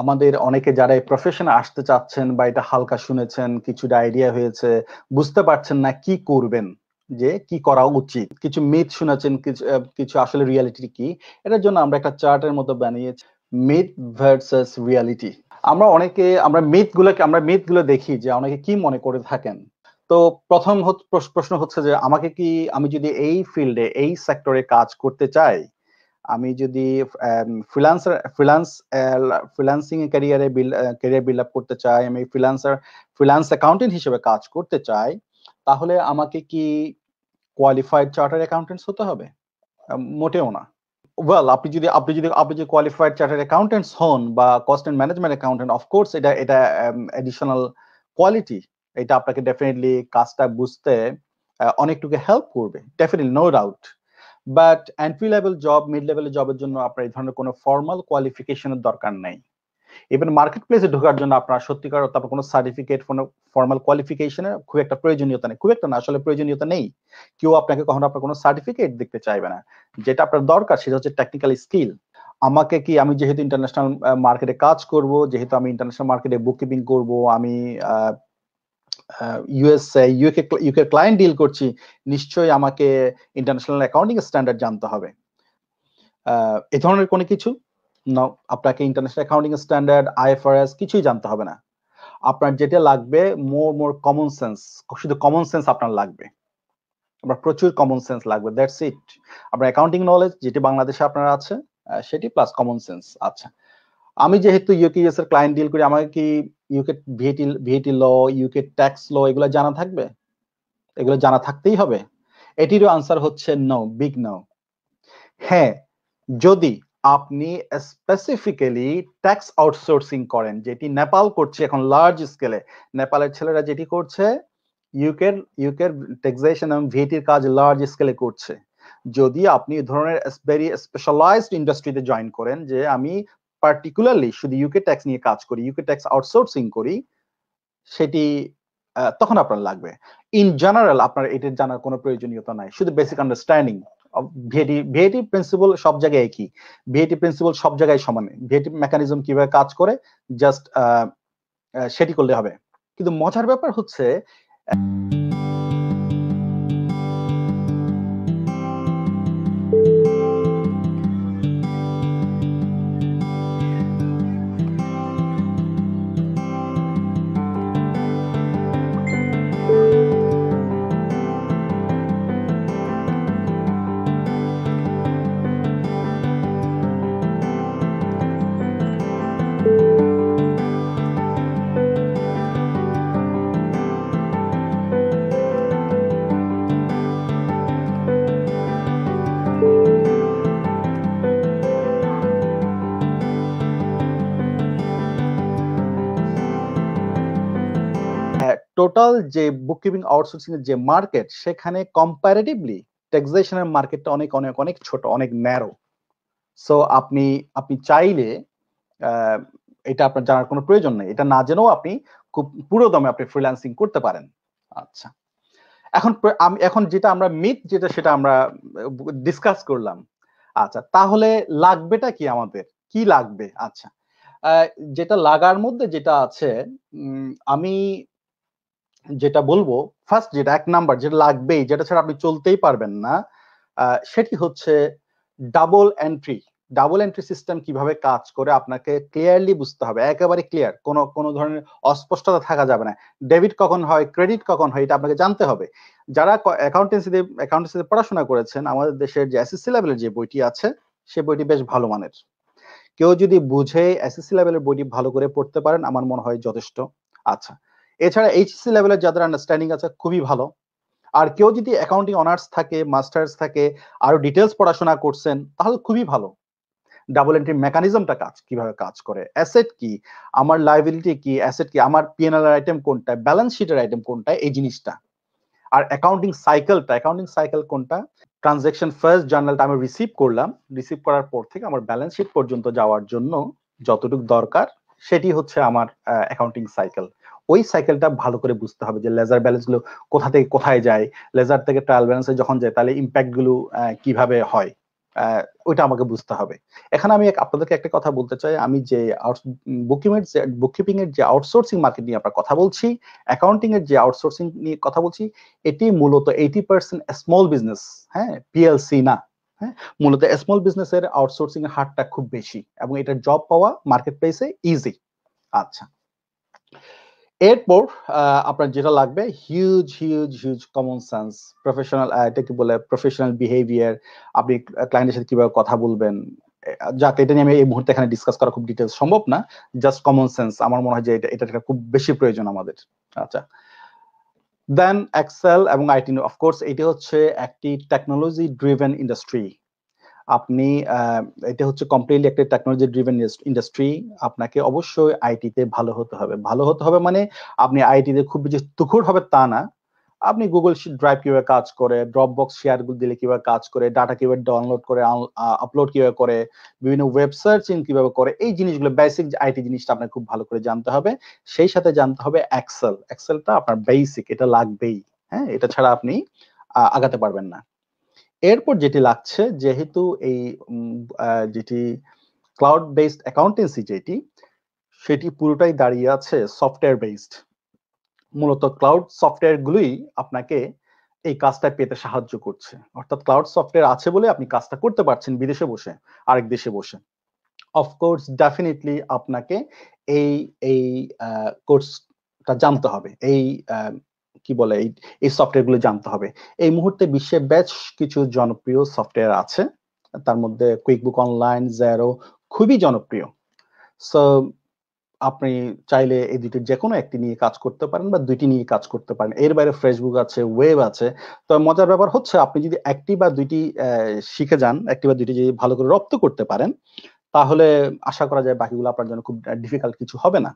আমাদের অনেকে যারা এই প্রফেশনে আসতে চাচ্ছেন বা এটা হালকা শুনেছেন কিছুটা আইডিয়া হয়েছে বুঝতে পারছেন না কি করবেন যে কি করা উচিত কিছু মিথ শুনেছেন কিছু কিছু আসলে রিয়ালিটি কি এটার জন্য আমরা একটা চার্টের মতো বানিয়েছি মিথ ভার্সেস রিয়ালিটি আমরা অনেকে আমরা মিথ গুলোকে আমরা মিথ গুলো দেখি যে অনেকে কি মনে করে থাকেন তো প্রথম প্রশ্ন হচ্ছে যে আমাকে কি আমি যদি এই ফিল্ডে এই সেক্টরে কাজ করতে চাই আমি যদি ফ্রিলান্সার ফ্রিলান্স ফ্রিলান্সিং এ ক্যারিয়ারে ক্যারিয়ার বিল্ড আপ করতে চাই আমি ফ্রিলান্সার ফ্রিলান্স অ্যাকাউন্টেন্ট হিসেবে কাজ করতে চাই তাহলে আমাকে কি কোয়ালিফাইড চার্টার অ্যাকাউন্টেন্টস হতে হবে um, মোটেও না ওয়েল আপনি যদি আপনি যদি আপনি যদি কোয়ালিফাইড চার্টার অ্যাকাউন্টেন্টস হন বা cost and management accountant of course এটা এটা অ্যাডিশনাল um, কোয়ালিটি এটা আপনাকে ডেফিনেটলি কাজটা বুঝতে uh, অনেকটুকু হেল্প করবে definitely no doubt but entry level job mid লেভেলের জবের জন্য আপনার এই ধরনের কোনো ফর্মাল কোয়ালিফিকেশনের দরকার নাই ইভেন মার্কেট প্লেসে ঢোকার জন্য আপনার সত্যিকার আপনার কোনো সার্টিফিকেট কোনো ফর্মাল কোয়ালিফিকেশনের খুব একটা প্রয়োজনীয়তা নেই খুব একটা না আসলে প্রয়োজনীয়তা নেই কেউ আপনাকে কখনো আপনার কোনো সার্টিফিকেট দেখতে চাইবে না যেটা আপনার দরকার সেটা হচ্ছে টেকনিক্যাল স্কিল আমাকে কি আমি যেহেতু ইন্টারন্যাশনাল মার্কেটে কাজ করব যেহেতু আমি ইন্টারন্যাশনাল মার্কেটে বুক কিপিং করবো আমি USA UK UK client deal করছি নিশ্চয়ই আমাকে ইন্টারন্যাশনাল অ্যাকাউন্টিং স্ট্যান্ডার্ড জানতে হবে এ ধরনের কোনো কিছু না আপনাকে ইন্টারন্যাশনাল অ্যাকাউন্টিং স্ট্যান্ডার্ড আইএফআরএস কিছুই জানতে হবে না আপনার যেটা লাগবে মোর মোর কমন সেন্স শুধু কমন সেন্স আপনার লাগবে আপনার প্রচুর কমন সেন্স লাগবে দ্যাটস ইট আপনার অ্যাকাউন্টিং নলেজ যেটি বাংলাদেশে আপনার আছে সেটি প্লাস কমন সেন্স আচ্ছা আমি যেহেতু ইউকে ইউএস এর ক্লায়েন্ট ডিল করি আমাকে কি UK VAT VAT law UK tax law এগুলো জানা থাকবে এগুলো জানা থাকতেই হবে এটিরও আনসার হচ্ছে নো বিগ নো হ্যাঁ যদি আপনি স্পেসিফিক্যালি ট্যাক্স আউটসোর্সিং করেন যেটি নেপাল করছে এখন লার্জ স্কেলে নেপালের ছেলেরা যেটি করছে ইউকের ইউকের ট্যাক্সেশন এবং ভিএটির কাজ লার্জ স্কেলে করছে যদি আপনি ধরনের ভেরি স্পেশালাইজড ইন্ডাস্ট্রিতে জয়েন করেন যে আমি পার্টিকুলারলি শুধু ইউকে ট্যাক্স নিয়ে কাজ করি ইউকে ট্যাক্স আউটসোর্সিং করি সেটি তখন আপনার লাগবে ইন জেনারেল আপনার এটা জানার কোনো প্রয়োজনীয়তা নাই শুধু basic understanding VAT VAT principle সব জায়গায় একই ভিএটি প্রিন্সিপাল সব জায়গায় সমান ভিএটি মেকানিজম কিভাবে কাজ করে জাস্ট সেটি করলে হবে কিন্তু মজার ব্যাপার হচ্ছে টোটাল যে বুক কিপিং আউটসোর্সিং এর যে মার্কেট সেখানে কম্পারেটিভলি ট্যাক্সেশনের মার্কেটটা অনেক অনেক অনেক ছোট অনেক ন্যারো সো আপনি আপনি চাইলে এটা আপনার জানার কোনো প্রয়োজন নেই এটা না জেনেও আপনি খুব পুরো দমে আপনি ফ্রিল্যান্সিং করতে পারেন আচ্ছা এখন এখন যেটা আমরা মিথ যেটা সেটা আমরা ডিসকাস করলাম আচ্ছা তাহলে লাগবেটা কি আমাদের কি লাগবে আচ্ছা যেটা লাগার মধ্যে যেটা আছে আমি যেটা বলবো ফার্স্ট যেটা এক নাম্বার যেটা লাগবেই যেটা ছাড়া আপনি চলতেই পারবেন না সেটি হচ্ছে double entry double entry system কিভাবে কাজ করে আপনাকে ক্লিয়ারলি বুঝতে হবে একেবারে ক্লিয়ার কোনো কোনো ধরনের অস্পষ্টতা থাকা যাবে না ডেবিট কখন হয় ক্রেডিট কখন হয় এটা আপনাকে জানতে হবে যারা অ্যাকাউন্টেন্সিতে অ্যাকাউন্টেন্সিতে পড়াশোনা করেছেন আমাদের দেশের যে এসএসসি লেভেলের যে বইটি আছে সে বইটি বেশ ভালো মানের কেউ যদি বুঝে এসএসসি লেভেলের বইটি ভালো করে পড়তে পারেন আমার মনে হয় যথেষ্ট আচ্ছা এছাড়া এইচসি লেভেলের যাদের আন্ডারস্ট্যান্ডিং আছে খুবই ভালো আর কেউ যদি অ্যাকাউন্টিং অনার্স থাকে মাস্টার্স থাকে আরো ডিটেলস পড়াশোনা করছেন তাহলে খুবই ভালো ডাবল এন্ট্রি মেকানিজমটা কাজ কিভাবে কাজ করে অ্যাসেট কি আমার লাইবিলিটি কি অ্যাসেট কি আমার পিএনএল আইটেম কোনটা ব্যালেন্স শিটের আইটেম কোনটা এই জিনিসটা আর অ্যাকাউন্টিং সাইকেলটা অ্যাকাউন্টিং সাইকেল কোনটা ট্রানজেকশন ফার্স্ট জার্নালটা আমি রিসিভ করলাম রিসিভ করার পর থেকে আমার ব্যালেন্স শিট পর্যন্ত যাওয়ার জন্য যতটুকু দরকার সেটি হচ্ছে আমার অ্যাকাউন্টিং সাইকেল ওই সাইকেলটা ভালো করে বুঝতে হবে যে লেজার গুলো কোথা থেকে কোথায় যায় লেজার থেকে ট্রায়াল ব্যালেন্সে যখন যায় তাহলে ইম্প্যাক্ট গুলো কিভাবে হয় ওইটা আমাকে বুঝতে হবে এখানে আমি আপনাদেরকে একটা কথা বলতে চাই আমি যে বুকিমের বুকিপিং এর যে আউটসোর্সিং মার্কেট নিয়ে আমরা কথা বলছি অ্যাকাউন্টিং এর যে আউটসোর্সিং নিয়ে কথা বলছি এটি মূলত এইটি পার্সেন্ট স্মল বিজনেস হ্যাঁ পিএলসি না হ্যাঁ মূলত স্মল বিজনেসের আউটসোর্সিং এর হারটা খুব বেশি এবং এটা জব পাওয়া মার্কেট প্লেসে ইজি আচ্ছা এরপর আপনার যেটা লাগবে huge huge huge common sense professional এটা কি বলে প্রফেশনাল বিহেভিয়ার আপনি ক্লায়েন্টের সাথে কিভাবে কথা বলবেন যাতে এটা নিয়ে আমি এই মুহূর্তে এখানে ডিসকাস করা খুব ডিটেলস সম্ভব না জাস্ট কমন সেন্স আমার মনে হয় যে এটা এটা খুব বেশি প্রয়োজন আমাদের আচ্ছা দেন এক্সেল এবং আইটি অফকোর্স এটি হচ্ছে একটি টেকনোলজি ড্রিভেন ইন্ডাস্ট্রি আপনি এটা হচ্ছে কমপ্লিটলি একটা টেকনোলজি ড্রিভেন ইন্ডাস্ট্রি আপনাকে অবশ্যই তে ভালো হতে হবে ভালো হতে হবে মানে আপনি আইটি তে খুব বেশি তুখুর হবে তা না আপনি গুগল ড্রাইভ কিভাবে কাজ করে ড্রপ বক্স শেয়ার দিলে কিভাবে কাজ করে ডাটা কিভাবে ডাউনলোড করে আপলোড কিভাবে করে বিভিন্ন ওয়েব সার্চিং কিভাবে করে এই জিনিসগুলো বেসিক আইটি জিনিসটা আপনাকে খুব ভালো করে জানতে হবে সেই সাথে জানতে হবে এক্সেল এক্সেলটা আপনার বেসিক এটা লাগবেই হ্যাঁ এটা ছাড়া আপনি আগাতে পারবেন না এরপর যেটি লাগছে যেহেতু এই যেটি ক্লাউড বেসড অ্যাকাউন্টেন্সি যেটি সেটি পুরোটাই দাঁড়িয়ে আছে সফটওয়্যার বেসড মূলত ক্লাউড সফটওয়্যারগুলোই আপনাকে এই কাজটা পেতে সাহায্য করছে অর্থাৎ ক্লাউড সফটওয়্যার আছে বলে আপনি কাজটা করতে পারছেন বিদেশে বসে আরেক দেশে বসে অফকোর্স ডেফিনেটলি আপনাকে এই এই কোর্সটা জানতে হবে এই কি বলে এই এই সফটওয়্যারগুলো জানতে হবে এই মুহূর্তে বিশ্বে বেশ কিছু জনপ্রিয় সফটওয়্যার আছে তার মধ্যে কুইকবুক অনলাইন জেরো খুবই জনপ্রিয় সো আপনি চাইলে এই দুটি যে কোনো একটি নিয়ে কাজ করতে পারেন বা দুইটি নিয়ে কাজ করতে পারেন এর বাইরে ফেসবুক আছে ওয়েব আছে তো মজার ব্যাপার হচ্ছে আপনি যদি একটি বা দুইটি শিখে যান একটি বা দুইটি যদি ভালো করে রপ্ত করতে পারেন তাহলে আশা করা যায় বাকিগুলো আপনার জন্য খুব ডিফিকাল্ট কিছু হবে না